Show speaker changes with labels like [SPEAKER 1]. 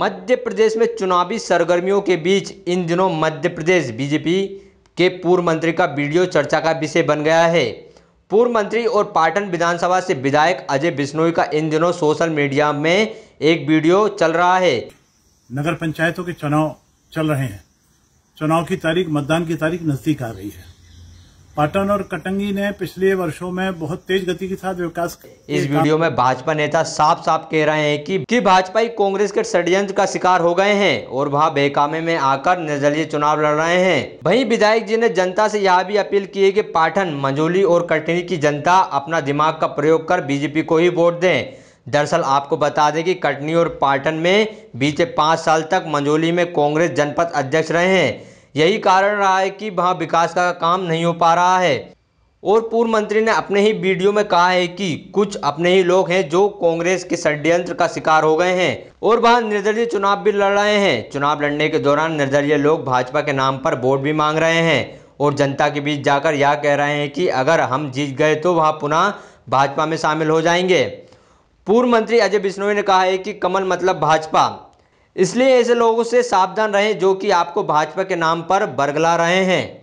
[SPEAKER 1] मध्य प्रदेश में चुनावी सरगर्मियों के बीच इन दिनों मध्य प्रदेश बीजेपी के पूर्व मंत्री का वीडियो चर्चा का विषय बन गया है पूर्व मंत्री और पाटन विधानसभा से विधायक अजय बिश्नोई का इन दिनों सोशल मीडिया में
[SPEAKER 2] एक वीडियो चल रहा है नगर पंचायतों के चुनाव चल रहे हैं चुनाव की तारीख मतदान की तारीख नजदीक आ रही है पाटन और कटंगी ने पिछले वर्षों में बहुत तेज गति के साथ विकास इस वीडियो में भाजपा नेता साफ साफ कह रहे
[SPEAKER 1] हैं कि कि भाजपाई कांग्रेस के षड्यंत्र का शिकार हो गए हैं और वहां बेकामे में आकर निर्दलीय चुनाव लड़ रहे हैं वहीं विधायक जी ने जनता से यह भी अपील की है कि पाटन मंजोली और कटनी की जनता अपना दिमाग का प्रयोग कर बीजेपी को ही वोट दे दरअसल आपको बता दें कि कटनी और पाटन में बीते पाँच साल तक मंजोली में कांग्रेस जनपद अध्यक्ष रहे हैं यही कारण रहा है कि वहाँ विकास का काम नहीं हो पा रहा है और पूर्व मंत्री ने अपने ही वीडियो में कहा है कि कुछ अपने ही लोग हैं जो कांग्रेस के षड्यंत्र का शिकार हो गए हैं और वह निर्दलीय चुनाव भी लड़ रहे हैं चुनाव लड़ने के दौरान निर्दलीय लोग भाजपा के नाम पर वोट भी मांग रहे हैं और जनता के बीच जाकर यह कह रहे हैं कि अगर हम जीत गए तो वह पुनः भाजपा में शामिल हो जाएंगे पूर्व मंत्री अजय बिश्नोई ने कहा है कि कमल मतलब भाजपा इसलिए ऐसे लोगों से सावधान रहें जो कि आपको भाजपा के नाम पर बरगला रहे हैं